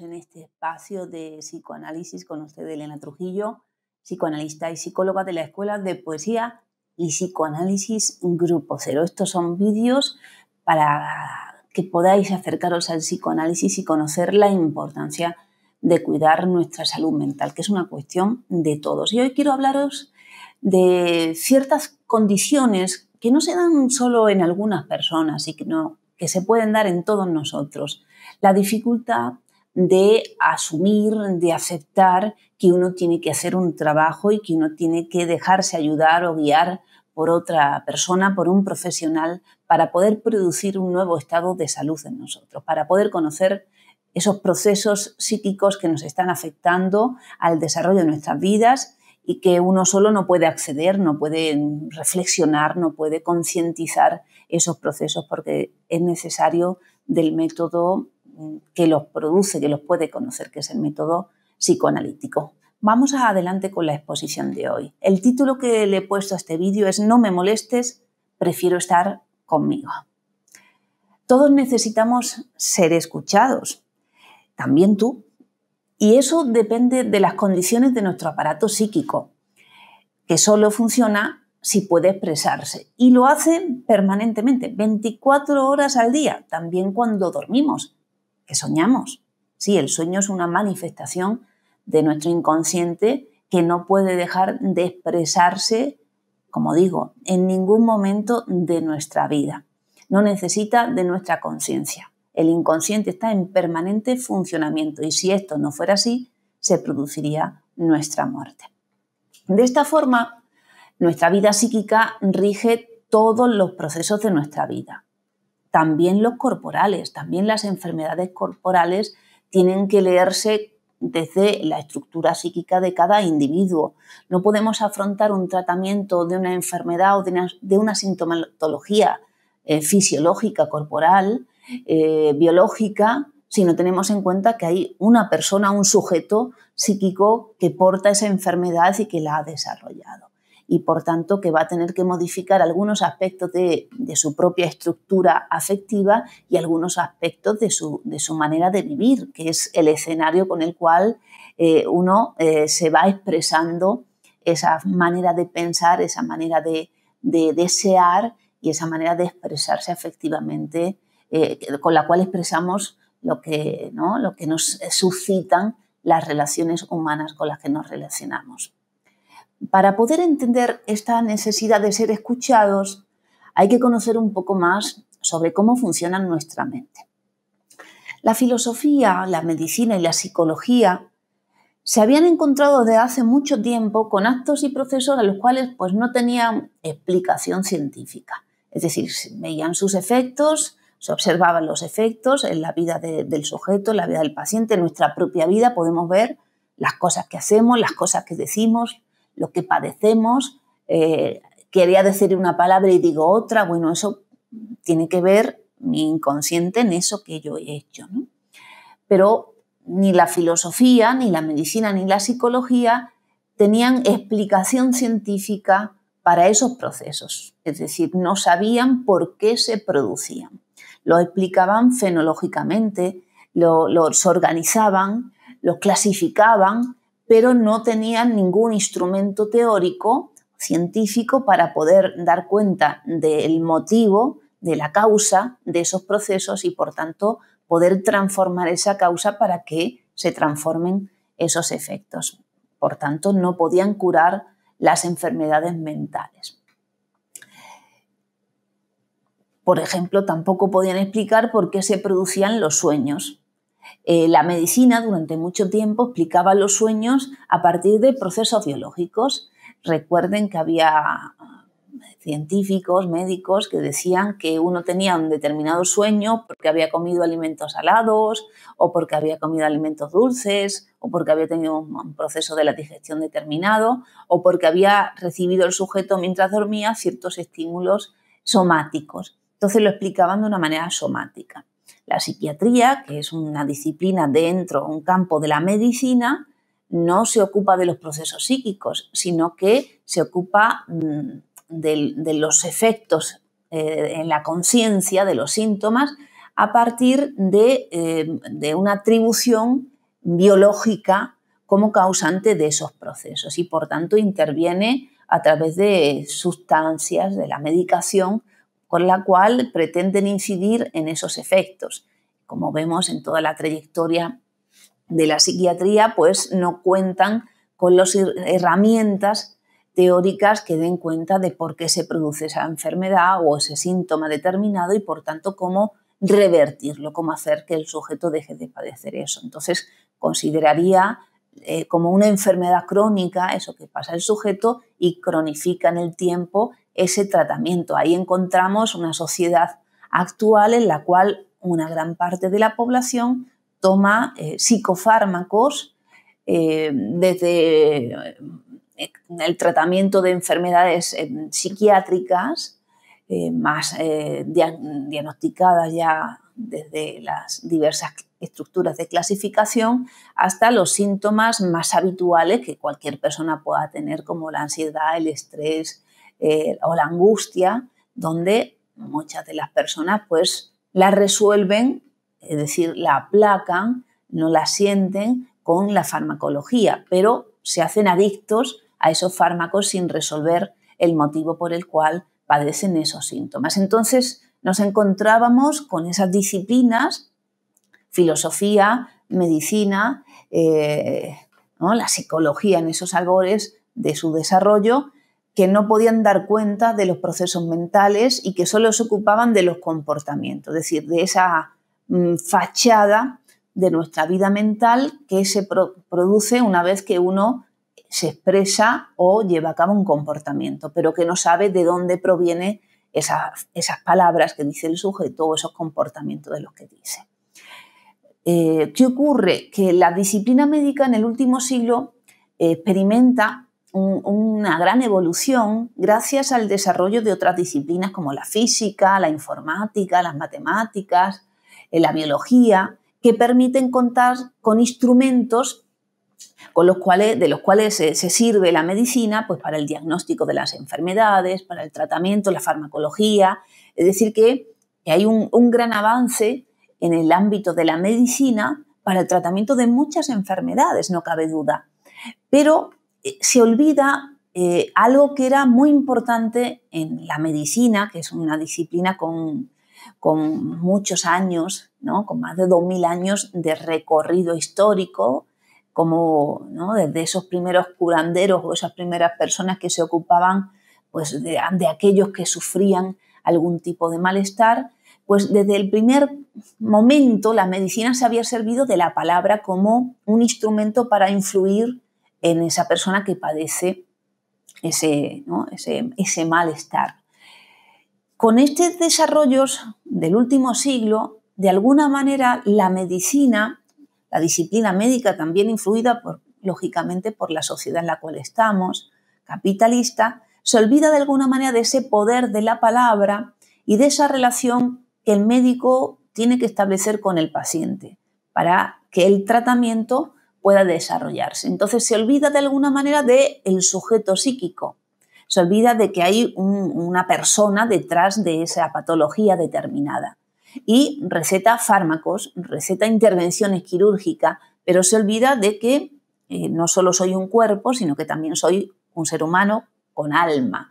en este espacio de psicoanálisis con usted, Elena Trujillo, psicoanalista y psicóloga de la Escuela de Poesía y Psicoanálisis Grupo Cero. Estos son vídeos para que podáis acercaros al psicoanálisis y conocer la importancia de cuidar nuestra salud mental, que es una cuestión de todos. Y hoy quiero hablaros de ciertas condiciones que no se dan solo en algunas personas sino que se pueden dar en todos nosotros. La dificultad de asumir, de aceptar que uno tiene que hacer un trabajo y que uno tiene que dejarse ayudar o guiar por otra persona, por un profesional, para poder producir un nuevo estado de salud en nosotros, para poder conocer esos procesos psíquicos que nos están afectando al desarrollo de nuestras vidas y que uno solo no puede acceder, no puede reflexionar, no puede concientizar esos procesos porque es necesario del método que los produce, que los puede conocer, que es el método psicoanalítico. Vamos adelante con la exposición de hoy. El título que le he puesto a este vídeo es No me molestes, prefiero estar conmigo. Todos necesitamos ser escuchados, también tú. Y eso depende de las condiciones de nuestro aparato psíquico, que solo funciona si puede expresarse. Y lo hace permanentemente, 24 horas al día, también cuando dormimos que soñamos. Sí, el sueño es una manifestación de nuestro inconsciente que no puede dejar de expresarse, como digo, en ningún momento de nuestra vida. No necesita de nuestra conciencia. El inconsciente está en permanente funcionamiento y si esto no fuera así, se produciría nuestra muerte. De esta forma, nuestra vida psíquica rige todos los procesos de nuestra vida también los corporales, también las enfermedades corporales tienen que leerse desde la estructura psíquica de cada individuo. No podemos afrontar un tratamiento de una enfermedad o de una, sintomatología eh, fisiológica, corporal, eh, biológica, si no tenemos en cuenta que hay una persona, un sujeto psíquico que porta esa enfermedad y que la ha desarrollado y por tanto que va a tener que modificar algunos aspectos de, su propia estructura afectiva y algunos aspectos de su, manera de vivir, que es el escenario con el cual eh, uno eh, se va expresando esa manera de pensar, esa manera de, desear y esa manera de expresarse afectivamente, eh, con la cual expresamos lo que, ¿no? lo que nos suscitan las relaciones humanas con las que nos relacionamos. Para poder entender esta necesidad de ser escuchados, hay que conocer un poco más sobre cómo funciona nuestra mente. La filosofía, la medicina y la psicología se habían encontrado desde hace mucho tiempo con actos y procesos a los cuales pues, no tenían explicación científica. Es decir, veían sus efectos, se observaban los efectos en la vida del sujeto, en la vida del paciente, en nuestra propia vida podemos ver las cosas que hacemos, las cosas que decimos, lo que padecemos. Eh, quería decir una palabra y digo otra. Bueno, eso tiene que ver mi inconsciente en eso que yo he hecho. Pero ni la filosofía, ni la medicina, ni la psicología tenían explicación científica para esos procesos. Es decir, no sabían por qué se producían. Los explicaban fenológicamente, los organizaban, los clasificaban, pero no tenían ningún instrumento teórico científico para poder dar cuenta del motivo, de la causa de esos procesos y, por tanto, poder transformar esa causa para que se transformen esos efectos. Por tanto, no podían curar las enfermedades mentales. Por ejemplo, tampoco podían explicar por qué se producían los sueños. Eh, la medicina durante mucho tiempo explicaba los sueños a partir de procesos biológicos. Recuerden que había eh, científicos, médicos que decían que uno tenía un determinado sueño porque había comido alimentos salados o porque había comido alimentos dulces o porque había tenido un proceso de la digestión determinado o porque había recibido el sujeto mientras dormía ciertos estímulos somáticos. Entonces lo explicaban de una manera somática. La psiquiatría, que es una disciplina dentro, un campo de la medicina, no se ocupa de los procesos psíquicos, sino que se ocupa mm, de, los efectos eh, en la conciencia, de los síntomas, a partir eh, de una atribución biológica como causante de esos procesos y por tanto interviene a través de sustancias, de la medicación, con la cual pretenden incidir en esos efectos. Como vemos en toda la trayectoria de la psiquiatría, pues no cuentan con las herramientas teóricas que den cuenta de por qué se produce esa enfermedad o ese síntoma determinado y por tanto cómo revertirlo, cómo hacer que el sujeto deje de padecer eso. Entonces consideraría eh, como una enfermedad crónica eso que pasa el sujeto y cronifica en el tiempo ese tratamiento. Ahí encontramos una sociedad actual en la cual una gran parte de la población toma eh, psicofármacos eh, desde eh, el tratamiento de enfermedades psiquiátricas más diagnosticadas ya desde las diversas estructuras de clasificación hasta los síntomas más habituales que cualquier persona pueda tener como la ansiedad, el estrés, eh, o la angustia, donde muchas de las personas pues la resuelven, es decir, la aplacan, no la sienten con la farmacología, pero se hacen adictos a esos fármacos sin resolver el motivo por el cual padecen esos síntomas. Entonces nos encontrábamos con esas disciplinas, filosofía, medicina, eh, la psicología en esos albores de su desarrollo, que no podían dar cuenta de los procesos mentales y que solo se ocupaban de los comportamientos, es decir, de esa mm, fachada de nuestra vida mental que se produce una vez que uno se expresa o lleva a cabo un comportamiento, pero que no sabe de dónde provienen esas, palabras que dice el sujeto o esos comportamientos de los que dice. Eh, ¿Qué ocurre? Que la disciplina médica en el último siglo eh, experimenta una gran evolución gracias al desarrollo de otras disciplinas como la física, la informática, las matemáticas, eh, la biología, que permiten contar con instrumentos con los cuales, de los cuales se, sirve la medicina pues para el diagnóstico de las enfermedades, para el tratamiento, la farmacología. Es decir, que, hay un, un gran avance en el ámbito de la medicina para el tratamiento de muchas enfermedades, no cabe duda. Pero eh, se olvida eh, algo que era muy importante en la medicina, que es una disciplina con, muchos años, ¿no? con más de 2.000 años de recorrido histórico, como ¿no? desde esos primeros curanderos o esas primeras personas que se ocupaban pues, de, de aquellos que sufrían algún tipo de malestar, pues desde el primer momento la medicina se había servido de la palabra como un instrumento para influir en esa persona que padece ese, malestar. Con estos desarrollos del último siglo, de alguna manera la medicina, la disciplina médica también influida lógicamente por la sociedad en la cual estamos, capitalista, se olvida de alguna manera de ese poder de la palabra y de esa relación que el médico tiene que establecer con el paciente para que el tratamiento pueda desarrollarse. Entonces se olvida de alguna manera del el sujeto psíquico, se olvida de que hay una persona detrás de esa patología determinada y receta fármacos, receta intervenciones quirúrgicas, pero se olvida de que eh, no solo soy un cuerpo, sino que también soy un ser humano con alma.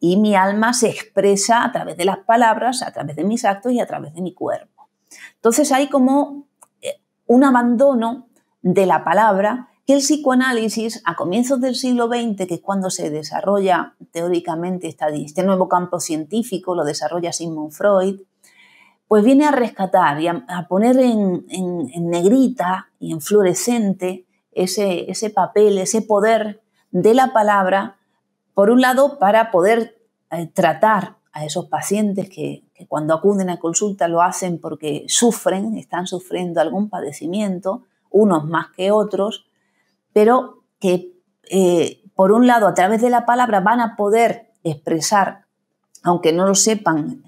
Y mi alma se expresa a través de las palabras, a través de mis actos y a través de mi cuerpo. Entonces hay como eh, un abandono de la palabra que el psicoanálisis a comienzos del siglo XX, que es cuando se desarrolla teóricamente este nuevo campo científico, lo desarrolla Sigmund Freud, pues viene a rescatar y a, poner en, negrita y en fluorescente ese, papel, ese poder de la palabra, por un lado, para poder eh, tratar a esos pacientes que cuando acuden a consulta lo hacen porque sufren, están sufriendo algún padecimiento, unos más que otros, pero que eh, por un lado a través de la palabra van a poder expresar, aunque no lo sepan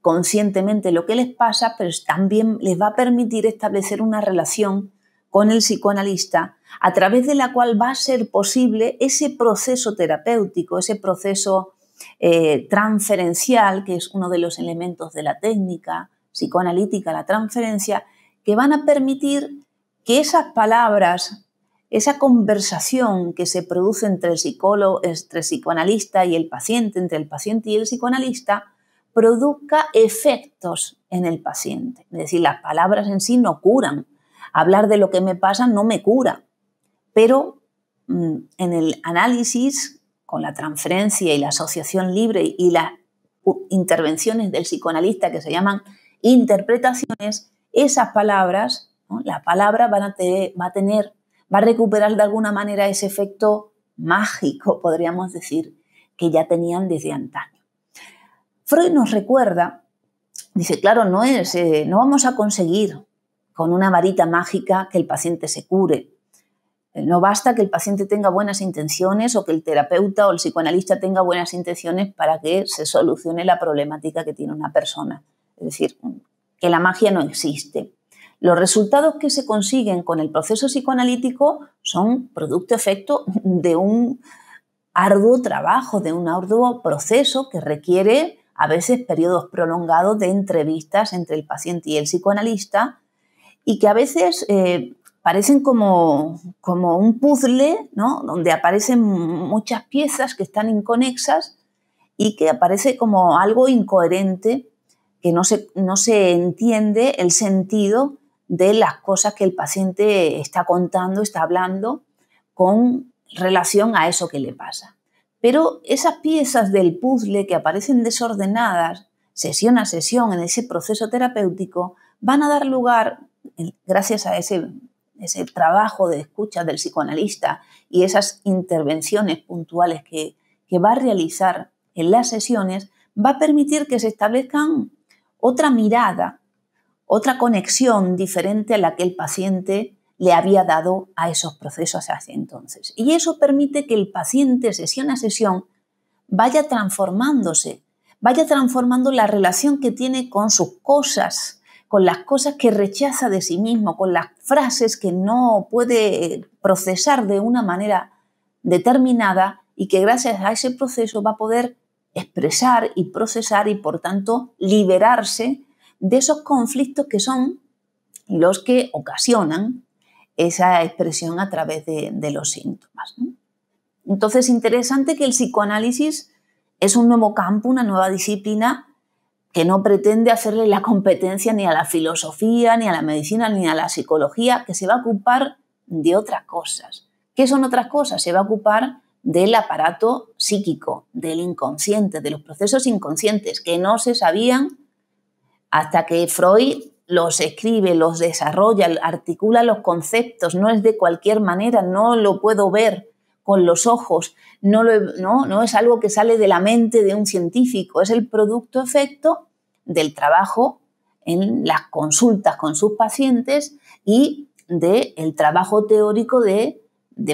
conscientemente lo que les pasa, pero también les va a permitir establecer una relación con el psicoanalista a través de la cual va a ser posible ese proceso terapéutico, ese proceso eh, transferencial, que es uno de los elementos de la técnica psicoanalítica, la transferencia, que van a permitir que esas palabras, esa conversación que se produce entre el psicólogo, entre psicoanalista y el paciente, entre el paciente y el psicoanalista, produzca efectos en el paciente. Es decir, las palabras en sí no curan. Hablar de lo que me pasa no me cura. Pero mm, en el análisis, con la transferencia y la asociación libre y las intervenciones del psicoanalista que se llaman interpretaciones, esas palabras la palabra va a tener, va a recuperar de alguna manera ese efecto mágico, podríamos decir, que ya tenían desde antaño. Freud nos recuerda, dice, claro, no es, eh, no vamos a conseguir con una varita mágica que el paciente se cure. Eh, no basta que el paciente tenga buenas intenciones o que el terapeuta o el psicoanalista tenga buenas intenciones para que se solucione la problemática que tiene una persona. Es decir, que la magia no existe. Los resultados que se consiguen con el proceso psicoanalítico son producto-efecto de un arduo trabajo, de un arduo proceso que requiere a veces periodos prolongados de entrevistas entre el paciente y el psicoanalista y que a veces eh, parecen como, como, un puzzle, ¿no? donde aparecen muchas piezas que están inconexas y que aparece como algo incoherente, que no se, no se entiende el sentido de las cosas que el paciente está contando, está hablando con relación a eso que le pasa. Pero esas piezas del puzzle que aparecen desordenadas, sesión a sesión, en ese proceso terapéutico, van a dar lugar, gracias a ese, trabajo de escucha del psicoanalista y esas intervenciones puntuales que, que va a realizar en las sesiones, va a permitir que se establezcan otra mirada otra conexión diferente a la que el paciente le había dado a esos procesos hace entonces. Y eso permite que el paciente sesión a sesión vaya transformándose, vaya transformando la relación que tiene con sus cosas, con las cosas que rechaza de sí mismo, con las frases que no puede eh, procesar de una manera determinada y que gracias a ese proceso va a poder expresar y procesar y por tanto liberarse de esos conflictos que son los que ocasionan esa expresión a través de, los síntomas. Entonces Entonces, interesante que el psicoanálisis es un nuevo campo, una nueva disciplina que no pretende hacerle la competencia ni a la filosofía, ni a la medicina, ni a la psicología, que se va a ocupar de otras cosas. ¿Qué son otras cosas? Se va a ocupar del aparato psíquico, del inconsciente, de los procesos inconscientes que no se sabían hasta que Freud los escribe, los desarrolla, articula los conceptos, no es de cualquier manera, no lo puedo ver con los ojos, no, es algo que sale de la mente de un científico, es el producto efecto del trabajo en las consultas con sus pacientes y del trabajo teórico de,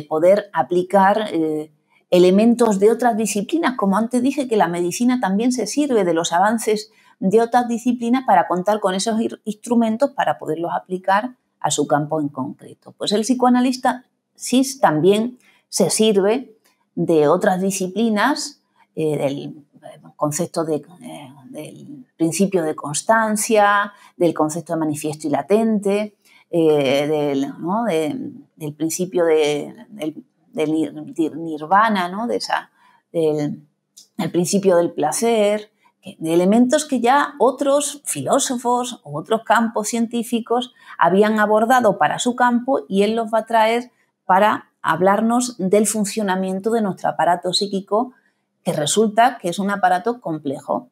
poder aplicar eh, elementos de otras disciplinas. Como antes dije, que la medicina también se sirve de los avances de otras disciplinas para contar con esos instrumentos para poderlos aplicar a su campo en concreto. Pues el psicoanalista sí también se sirve de otras disciplinas, eh, del eh, concepto eh, del principio de constancia, del concepto de manifiesto y latente, del, principio de, nirvana, ¿no? de del, el principio del placer, de elementos que ya otros filósofos o otros campos científicos habían abordado para su campo y él los va a traer para hablarnos del funcionamiento de nuestro aparato psíquico, que resulta que es un aparato complejo,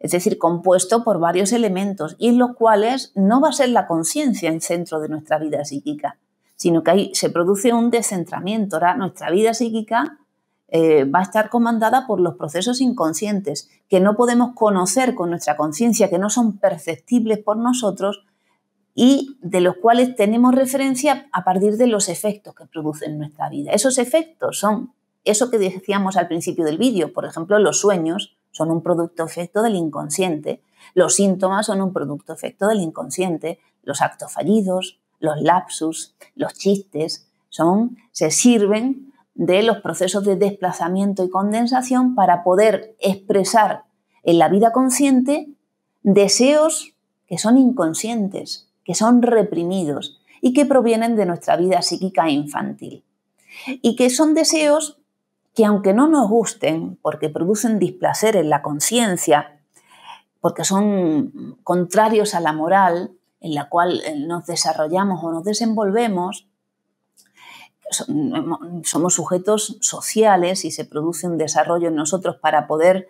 es decir, compuesto por varios elementos y en los cuales no va a ser la conciencia el centro de nuestra vida psíquica, sino que ahí se produce un descentramiento. Ahora, nuestra vida psíquica eh, va a estar comandada por los procesos inconscientes que no podemos conocer con nuestra conciencia, que no son perceptibles por nosotros y de los cuales tenemos referencia a partir de los efectos que producen en nuestra vida. Esos efectos son eso que decíamos al principio del vídeo, por ejemplo, los sueños son un producto efecto del inconsciente, los síntomas son un producto efecto del inconsciente, los actos fallidos, los lapsus, los chistes, son, se sirven de los procesos de desplazamiento y condensación para poder expresar en la vida consciente deseos que son inconscientes, que son reprimidos y que provienen de nuestra vida psíquica e infantil. Y que son deseos que aunque no nos gusten, porque producen displacer en la conciencia, porque son contrarios a la moral en la cual eh, nos desarrollamos o nos desenvolvemos, somos sujetos sociales y se produce un desarrollo en nosotros para poder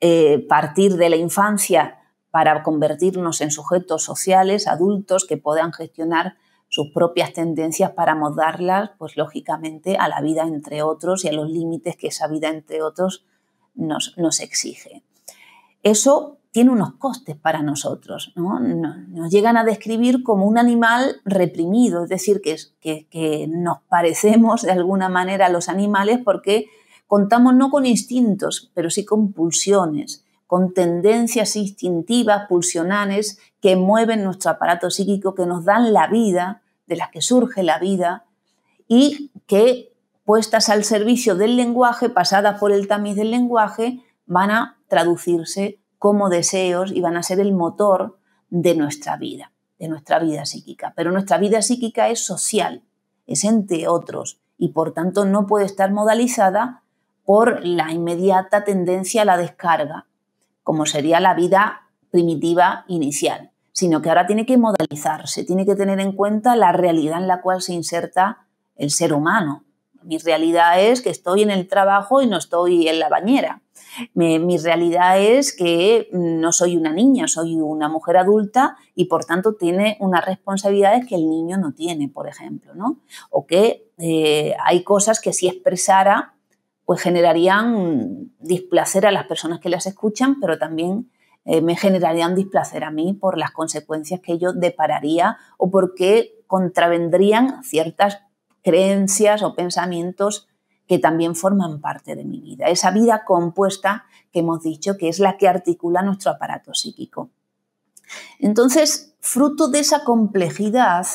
eh, partir de la infancia para convertirnos en sujetos sociales, adultos que puedan gestionar sus propias tendencias para modarlas pues lógicamente, a la vida entre otros y a los límites que esa vida entre otros nos, nos exige. Eso tiene unos costes para nosotros. ¿no? Nos, llegan a describir como un animal reprimido, es decir, que, que nos parecemos de alguna manera a los animales porque contamos no con instintos, pero sí con pulsiones, con tendencias instintivas, pulsionales, que mueven nuestro aparato psíquico, que nos dan la vida, de las que surge la vida, y que puestas al servicio del lenguaje, pasadas por el tamiz del lenguaje, van a traducirse como deseos y van a ser el motor de nuestra vida, de nuestra vida psíquica. Pero nuestra vida psíquica es social, es entre otros y por tanto no puede estar modalizada por la inmediata tendencia a la descarga, como sería la vida primitiva inicial, sino que ahora tiene que modalizarse, tiene que tener en cuenta la realidad en la cual se inserta el ser humano. Mi realidad es que estoy en el trabajo y no estoy en la bañera mi realidad es que no soy una niña, soy una mujer adulta y por tanto tiene unas responsabilidades que el niño no tiene, por ejemplo, ¿no? O que eh, hay cosas que si expresara, pues generarían displacer a las personas que las escuchan, pero también eh, me generarían displacer a mí por las consecuencias que yo depararía o porque contravendrían ciertas creencias o pensamientos que también forman parte de mi vida, esa vida compuesta que hemos dicho que es la que articula nuestro aparato psíquico. Entonces, fruto de esa complejidad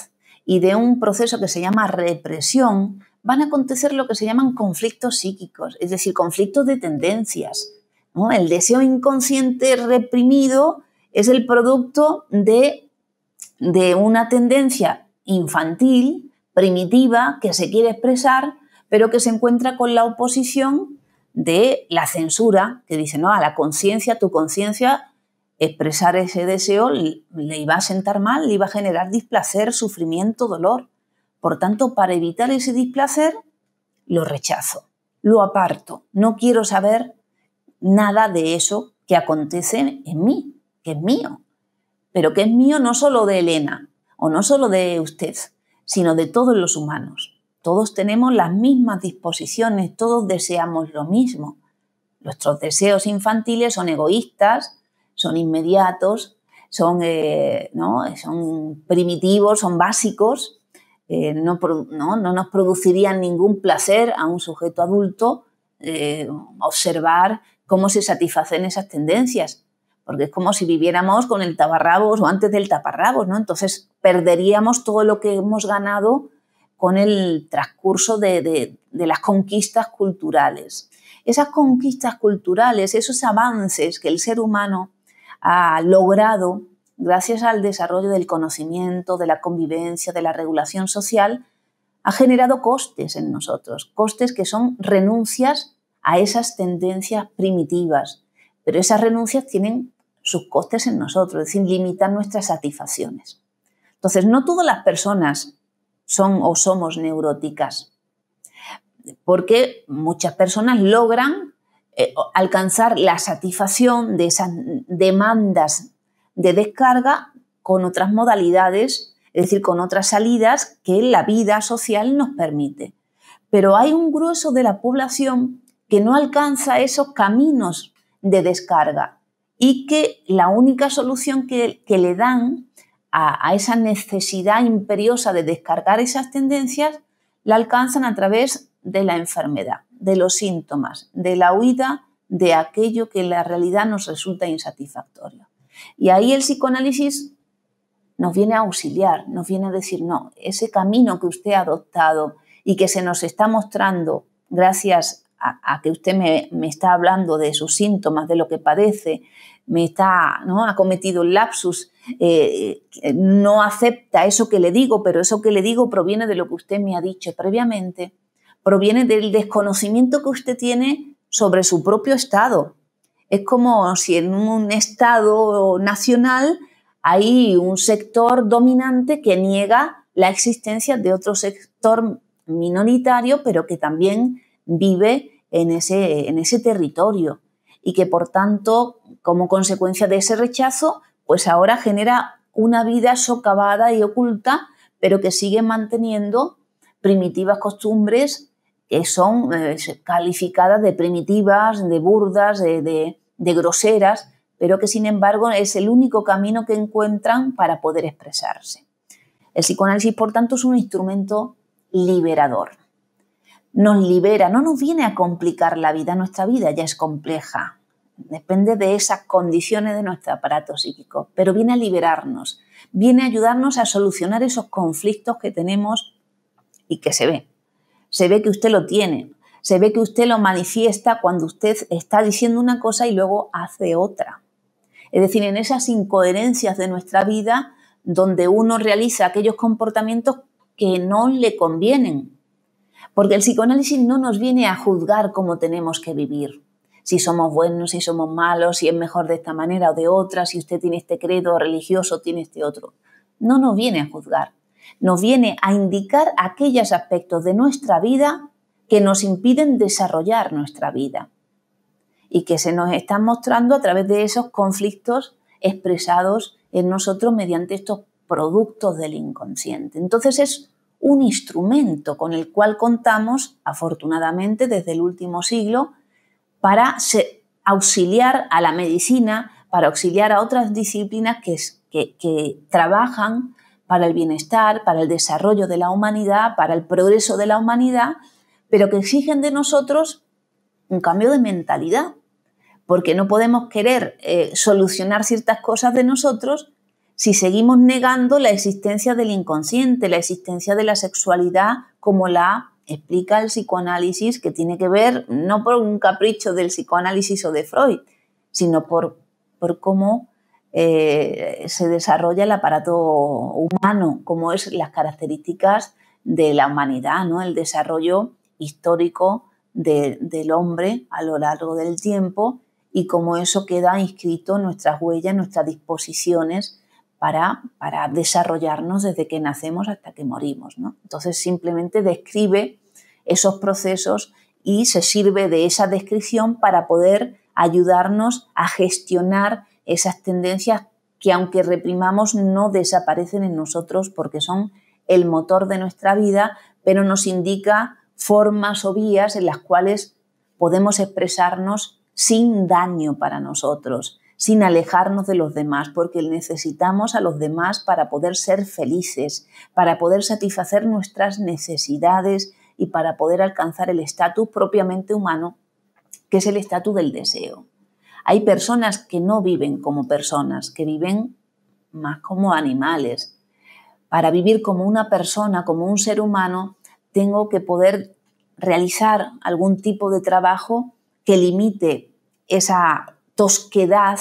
y de un proceso que se llama represión, van a acontecer lo que se llaman conflictos psíquicos, es decir, conflictos de tendencias. El deseo inconsciente reprimido es el producto de, de una tendencia infantil, primitiva, que se quiere expresar pero que se encuentra con la oposición de la censura, que dice, no, a la conciencia, tu conciencia, expresar ese deseo le iba a sentar mal, le iba a generar displacer, sufrimiento, dolor. Por tanto, para evitar ese displacer, lo rechazo, lo aparto, no quiero saber nada de eso que acontece en mí, que es mío, pero que es mío no solo de Elena o no solo de usted, sino de todos los humanos. Todos tenemos las mismas disposiciones, todos deseamos lo mismo. Nuestros deseos infantiles son egoístas, son inmediatos, son, eh, primitivos, son básicos, eh, no, nos producirían ningún placer a un sujeto adulto eh, observar cómo se satisfacen esas tendencias, porque es como si viviéramos con el taparrabos o antes del taparrabos, ¿no? Entonces perderíamos todo lo que hemos ganado con el transcurso de, las conquistas culturales. Esas conquistas culturales, esos avances que el ser humano ha logrado gracias al desarrollo del conocimiento, de la convivencia, de la regulación social, ha generado costes en nosotros, costes que son renuncias a esas tendencias primitivas, pero esas renuncias tienen sus costes en nosotros, es decir, limitan nuestras satisfacciones. Entonces, no todas las personas son o somos neuróticas. Porque muchas personas logran eh, alcanzar la satisfacción de esas demandas de descarga con otras modalidades, es decir, con otras salidas que la vida social nos permite. Pero hay un grueso de la población que no alcanza esos caminos de descarga y que la única solución que, que le dan a, esa necesidad imperiosa de descargar esas tendencias, la alcanzan a través de la enfermedad, de los síntomas, de la huida de aquello que en la realidad nos resulta insatisfactorio. Y ahí el psicoanálisis nos viene a auxiliar, nos viene a decir, no, ese camino que usted ha adoptado y que se nos está mostrando gracias a, que usted me, está hablando de sus síntomas, de lo que padece, me ¿no? Ha cometido un lapsus, eh, eh, no acepta eso que le digo, pero eso que le digo proviene de lo que usted me ha dicho previamente, proviene del desconocimiento que usted tiene sobre su propio estado. Es como si en un estado nacional hay un sector dominante que niega la existencia de otro sector minoritario, pero que también vive en en ese territorio y que por tanto, como consecuencia de ese rechazo, pues ahora genera una vida socavada y oculta, pero que sigue manteniendo primitivas costumbres que son eh, calificadas de primitivas, de burdas, de groseras, pero que sin embargo es el único camino que encuentran para poder expresarse. El psicoanálisis, por tanto, es un instrumento liberador nos libera, no nos viene a complicar la vida, nuestra vida ya es compleja, depende de esas condiciones de nuestro aparato psíquico, pero viene a liberarnos, viene a ayudarnos a solucionar esos conflictos que tenemos y que se ve. Se ve que usted lo tiene, se ve que usted lo manifiesta cuando usted está diciendo una cosa y luego hace otra. Es decir, en esas incoherencias de nuestra vida donde uno realiza aquellos comportamientos que no le convienen, porque el psicoanálisis no nos viene a juzgar cómo tenemos que vivir, si somos buenos, si somos malos, si es mejor de esta manera o de otra, si usted tiene este credo religioso, tiene este otro. No nos viene a juzgar, nos viene a indicar aquellos aspectos de nuestra vida que nos impiden desarrollar nuestra vida y que se nos están mostrando a través de esos conflictos expresados en nosotros mediante estos productos del inconsciente. Entonces es un instrumento con el cual contamos, afortunadamente, desde el último siglo, para auxiliar a la medicina, para auxiliar a otras disciplinas que, trabajan para el bienestar, para el desarrollo de la humanidad, para el progreso de la humanidad, pero que exigen de nosotros un cambio de mentalidad, porque no podemos querer eh, solucionar ciertas cosas de nosotros si seguimos negando la existencia del inconsciente, la existencia de la sexualidad como la explica el psicoanálisis, que tiene que ver no por un capricho del psicoanálisis o de Freud, sino por, cómo eh, se desarrolla el aparato humano, cómo es las características de la humanidad, ¿no? el desarrollo histórico del hombre a lo largo del tiempo y cómo eso queda inscrito en nuestras huellas, nuestras disposiciones para, desarrollarnos desde que nacemos hasta que morimos. Entonces simplemente describe esos procesos y se sirve de esa descripción para poder ayudarnos a gestionar esas tendencias que aunque reprimamos no desaparecen en nosotros porque son el motor de nuestra vida, pero nos indica formas o vías en las cuales podemos expresarnos sin daño para nosotros, sin alejarnos de los demás, porque necesitamos a los demás para poder ser felices, para poder satisfacer nuestras necesidades y para poder alcanzar el estatus propiamente humano, que es el estatus del deseo. Hay personas que no viven como personas, que viven más como animales. Para vivir como una persona, como un ser humano, tengo que poder realizar algún tipo de trabajo que limite esa tosquedad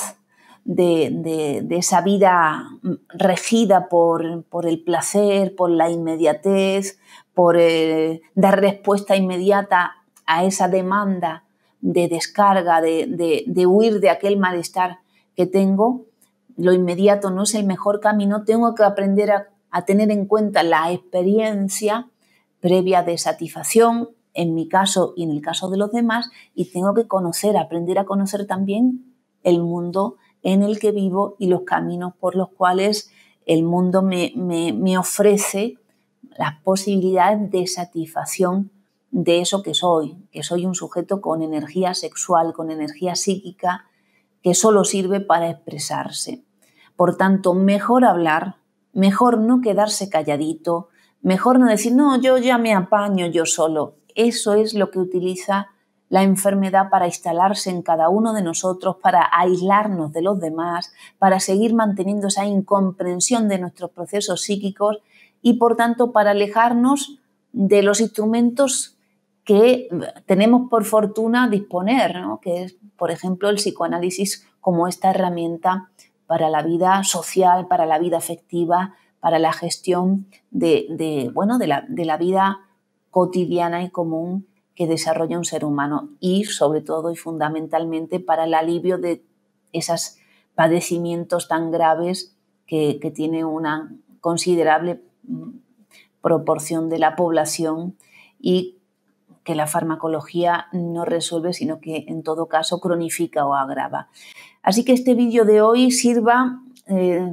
de, esa vida regida por, el placer, por la inmediatez, por eh, dar respuesta inmediata a esa demanda de descarga, de, huir de aquel malestar que tengo, lo inmediato no es el mejor camino, tengo que aprender a, tener en cuenta la experiencia previa de satisfacción, en mi caso y en el caso de los demás, y tengo que conocer, aprender a conocer también el mundo en el que vivo y los caminos por los cuales el mundo me, ofrece las posibilidades de satisfacción de eso que soy, que soy un sujeto con energía sexual, con energía psíquica, que solo sirve para expresarse. Por tanto, mejor hablar, mejor no quedarse calladito, mejor no decir, no, yo ya me apaño yo solo. Eso es lo que utiliza la enfermedad para instalarse en cada uno de nosotros, para aislarnos de los demás, para seguir manteniendo esa incomprensión de nuestros procesos psíquicos y por tanto para alejarnos de los instrumentos que tenemos por fortuna disponer, que es, por ejemplo, el psicoanálisis como esta herramienta para la vida social, para la vida afectiva, para la gestión de, bueno, de la, de la vida cotidiana y común que desarrolla un ser humano y sobre todo y fundamentalmente para el alivio de esos padecimientos tan graves que, tiene una considerable mm, proporción de la población y que la farmacología no resuelve, sino que en todo caso cronifica o agrava. Así que este vídeo de hoy sirva eh,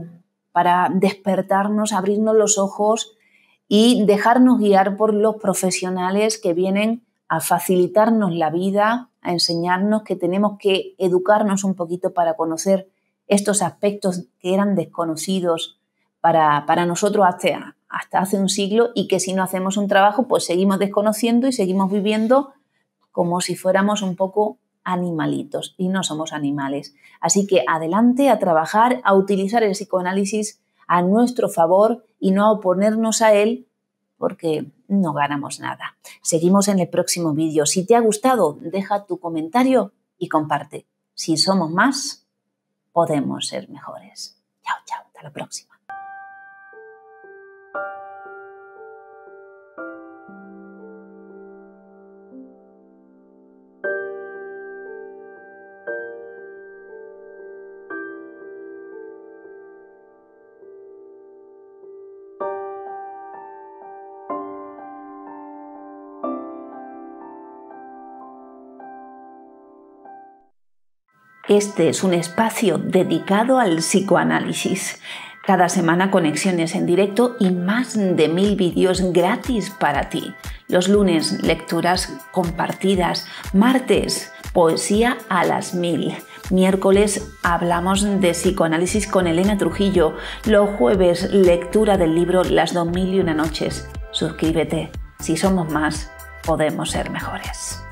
para despertarnos, abrirnos los ojos y dejarnos guiar por los profesionales que vienen a facilitarnos la vida, a enseñarnos que tenemos que educarnos un poquito para conocer estos aspectos que eran desconocidos para, nosotros hasta, hasta hace un siglo y que si no hacemos un trabajo pues seguimos desconociendo y seguimos viviendo como si fuéramos un poco animalitos y no somos animales. Así que adelante a trabajar, a utilizar el psicoanálisis a nuestro favor y no a oponernos a él porque no ganamos nada. Seguimos en el próximo vídeo. Si te ha gustado, deja tu comentario y comparte. Si somos más, podemos ser mejores. Chao, chao. Hasta la próxima. Este es un espacio dedicado al psicoanálisis. Cada semana conexiones en directo y más de mil vídeos gratis para ti. Los lunes lecturas compartidas, martes poesía a las mil. Miércoles hablamos de psicoanálisis con Elena Trujillo. Los jueves lectura del libro Las dos y una noches. Suscríbete. Si somos más, podemos ser mejores.